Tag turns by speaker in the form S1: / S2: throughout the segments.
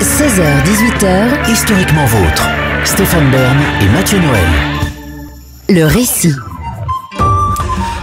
S1: 16h-18h, historiquement vôtre. Stéphane Bern et Mathieu Noël. Le récit.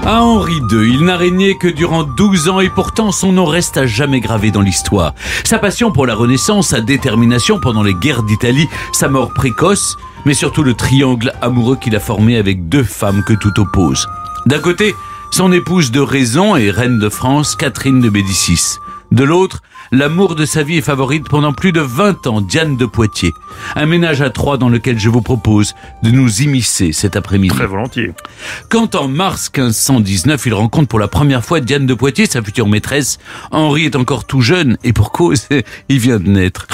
S1: À Henri II, il n'a régné que durant 12 ans et pourtant son nom reste à jamais gravé dans l'histoire. Sa passion pour la Renaissance, sa détermination pendant les guerres d'Italie, sa mort précoce, mais surtout le triangle amoureux qu'il a formé avec deux femmes que tout oppose. D'un côté, son épouse de raison et reine de France, Catherine de Médicis. De l'autre, L'amour de sa vie est favorite pendant plus de 20 ans, Diane de Poitiers. Un ménage à trois dans lequel je vous propose de nous immiscer cet après-midi. Très volontiers. Quand en mars 1519, il rencontre pour la première fois Diane de Poitiers, sa future maîtresse, Henri est encore tout jeune et pour cause, il vient de naître.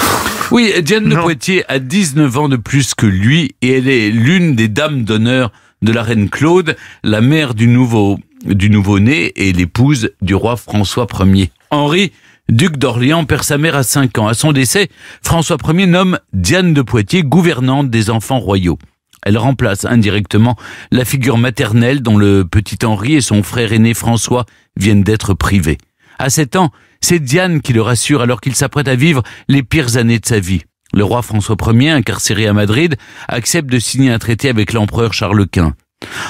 S1: Oui, Diane de Poitiers a 19 ans de plus que lui et elle est l'une des dames d'honneur de la reine Claude, la mère du nouveau du nouveau-né et l'épouse du roi François Ier. Henri duc d'Orléans, perd sa mère à 5 ans. À son décès, François Ier nomme Diane de Poitiers gouvernante des enfants royaux. Elle remplace indirectement la figure maternelle dont le petit Henri et son frère aîné François viennent d'être privés. À 7 ans, c'est Diane qui le rassure alors qu'il s'apprête à vivre les pires années de sa vie. Le roi François Ier, incarcéré à Madrid, accepte de signer un traité avec l'empereur Charles Quint.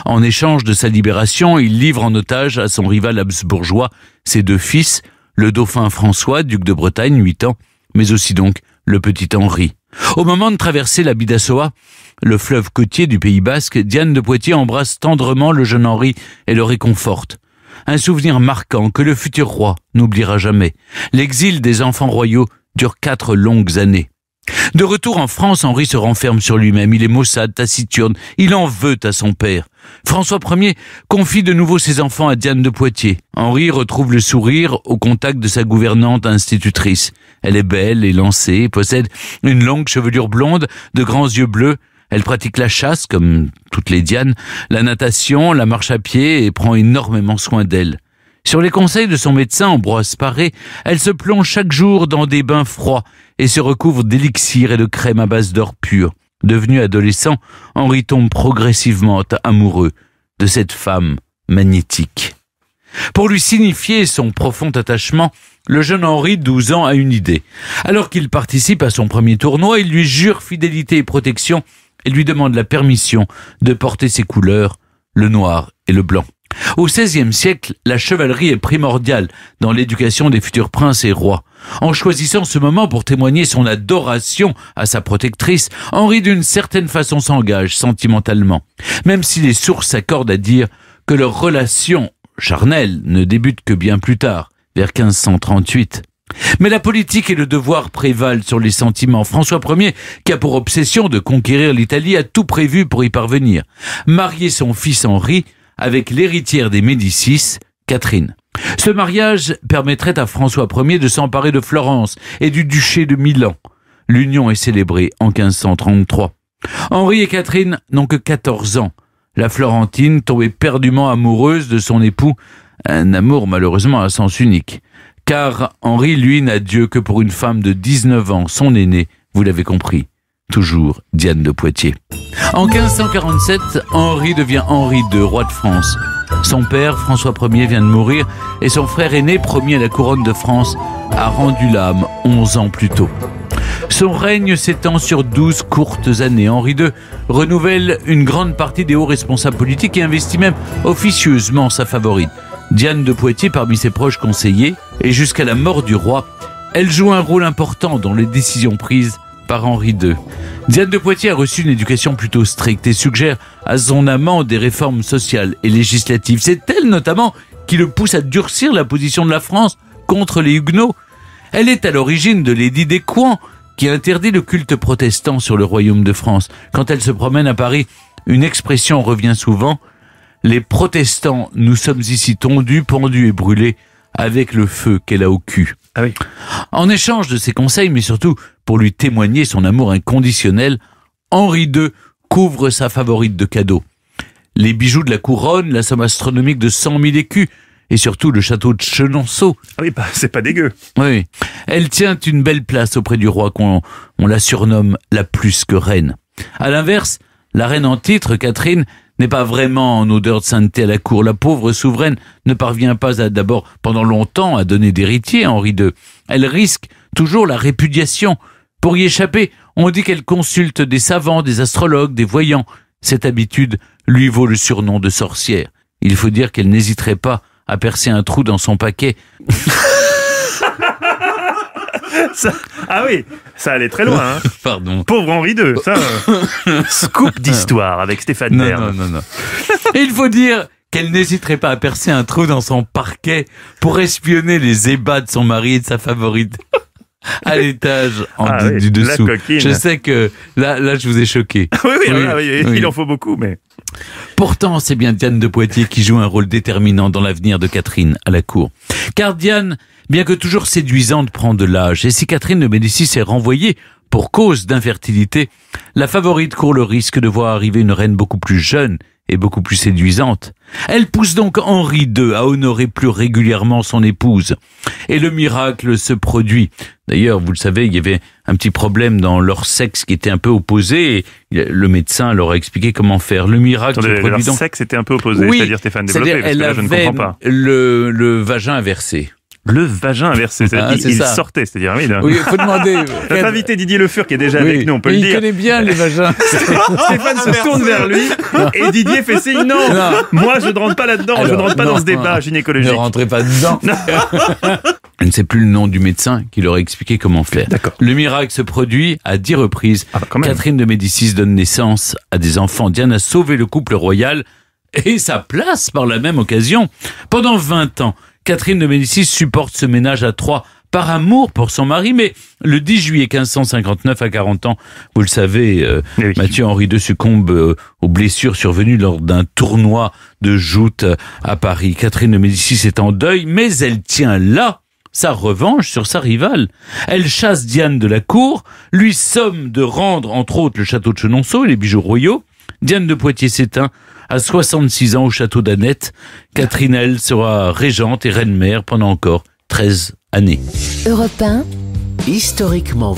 S1: En échange de sa libération, il livre en otage à son rival habsbourgeois ses deux fils, le dauphin François, duc de Bretagne, 8 ans, mais aussi donc le petit Henri. Au moment de traverser la Bidassoa, le fleuve côtier du Pays basque, Diane de Poitiers embrasse tendrement le jeune Henri et le réconforte. Un souvenir marquant que le futur roi n'oubliera jamais. L'exil des enfants royaux dure quatre longues années. De retour en France, Henri se renferme sur lui-même. Il est maussade, taciturne. Il en veut à son père. François Ier confie de nouveau ses enfants à Diane de Poitiers. Henri retrouve le sourire au contact de sa gouvernante institutrice. Elle est belle et lancée, possède une longue chevelure blonde, de grands yeux bleus. Elle pratique la chasse, comme toutes les Dianes, la natation, la marche à pied et prend énormément soin d'elle. Sur les conseils de son médecin Ambroise Paré, elle se plonge chaque jour dans des bains froids et se recouvre d'élixirs et de crèmes à base d'or pur. Devenu adolescent, Henri tombe progressivement amoureux de cette femme magnétique. Pour lui signifier son profond attachement, le jeune Henri, 12 ans, a une idée. Alors qu'il participe à son premier tournoi, il lui jure fidélité et protection et lui demande la permission de porter ses couleurs, le noir et le blanc. Au XVIe siècle, la chevalerie est primordiale dans l'éducation des futurs princes et rois. En choisissant ce moment pour témoigner son adoration à sa protectrice, Henri d'une certaine façon s'engage sentimentalement, même si les sources s'accordent à dire que leur relation charnelle ne débute que bien plus tard, vers 1538. Mais la politique et le devoir prévalent sur les sentiments. François Ier, qui a pour obsession de conquérir l'Italie, a tout prévu pour y parvenir. Marier son fils Henri avec l'héritière des Médicis, Catherine. Ce mariage permettrait à François Ier de s'emparer de Florence et du duché de Milan. L'union est célébrée en 1533. Henri et Catherine n'ont que 14 ans. La Florentine, tombait perdument amoureuse de son époux, un amour malheureusement à sens unique. Car Henri, lui, n'a Dieu que pour une femme de 19 ans, son aînée, vous l'avez compris toujours Diane de Poitiers. En 1547, Henri devient Henri II, roi de France. Son père, François Ier, vient de mourir et son frère aîné, premier à la couronne de France, a rendu l'âme 11 ans plus tôt. Son règne s'étend sur 12 courtes années. Henri II renouvelle une grande partie des hauts responsables politiques et investit même officieusement sa favorite, Diane de Poitiers, parmi ses proches conseillers. Et jusqu'à la mort du roi, elle joue un rôle important dans les décisions prises par Henri II. Diane de Poitiers a reçu une éducation plutôt stricte et suggère à son amant des réformes sociales et législatives. C'est elle notamment qui le pousse à durcir la position de la France contre les Huguenots. Elle est à l'origine de l'édit des Coins qui interdit le culte protestant sur le royaume de France. Quand elle se promène à Paris, une expression revient souvent les protestants, nous sommes ici tondus, pendus et brûlés avec le feu qu'elle a au cul. Ah en échange de ses conseils, mais surtout pour lui témoigner son amour inconditionnel, Henri II couvre sa favorite de cadeaux. Les bijoux de la couronne, la somme astronomique de 100 000 écus, et surtout le château de Chenonceau. Ah oui, bah, c'est pas dégueu. Oui. Elle tient une belle place auprès du roi qu'on on la surnomme la plus que reine. À l'inverse, la reine en titre, Catherine, n'est pas vraiment en odeur de sainteté à la cour. La pauvre souveraine ne parvient pas à d'abord pendant longtemps à donner d'héritier à Henri II. Elle risque toujours la répudiation pour y échapper, on dit qu'elle consulte des savants, des astrologues, des voyants. Cette habitude lui vaut le surnom de sorcière. Il faut dire qu'elle n'hésiterait pas à percer un trou dans son paquet. ah oui, ça allait très loin. Hein. Pardon. Pauvre Henri II, ça. Euh. scoop d'histoire avec Stéphane Non, non, non. Il faut dire qu'elle n'hésiterait pas à percer un trou dans son parquet pour espionner les ébats de son mari et de sa favorite à l'étage en ah du dessous. Je sais que là, là, je vous ai choqué. Ah, il en faut beaucoup, mais. Pourtant, c'est bien Diane de Poitiers qui joue un rôle déterminant dans l'avenir de Catherine à la cour. Car Diane, bien que toujours séduisante, prend de l'âge. Et si Catherine de Médicis est renvoyée pour cause d'infertilité, la favorite court le risque de voir arriver une reine beaucoup plus jeune est beaucoup plus séduisante. Elle pousse donc Henri II à honorer plus régulièrement son épouse. Et le miracle se produit. D'ailleurs, vous le savez, il y avait un petit problème dans leur sexe qui était un peu opposé. le médecin leur a expliqué comment faire. Le miracle se produit leur sexe était un peu opposé, c'est-à-dire Stéphane développé, parce que Le, le vagin inversé le vagin inversé. Ah, il ça. sortait, c'est à dire Oui, il faut demander. Notre invité Didier Le Fur qui est déjà avec nous, on peut le dire. Il connaît bien les vagins. Stéphane se tourne vers lui et Didier fait signe non. Moi, je ne rentre pas là-dedans, je ne rentre pas dans ce débat gynécologique. Ne rentrez pas dedans. je ne sais plus le nom du médecin qui leur a expliqué comment faire. Le miracle se produit à dix reprises. Ah, bah, Catherine de Médicis donne naissance à des enfants. Diane a sauvé le couple royal et sa place par la même occasion. Pendant 20 ans, Catherine de Médicis supporte ce ménage à trois par amour pour son mari, mais le 10 juillet 1559, à 40 ans, vous le savez, euh, eh Mathieu Henri II succombe euh, aux blessures survenues lors d'un tournoi de joute à Paris. Catherine de Médicis est en deuil, mais elle tient là sa revanche sur sa rivale. Elle chasse Diane de la cour, lui somme de rendre, entre autres, le château de Chenonceau et les bijoux royaux, Diane de Poitiers s'éteint à 66 ans au château d'Annette. Catherine, elle, sera régente et reine-mère pendant encore 13 années. Europe historiquement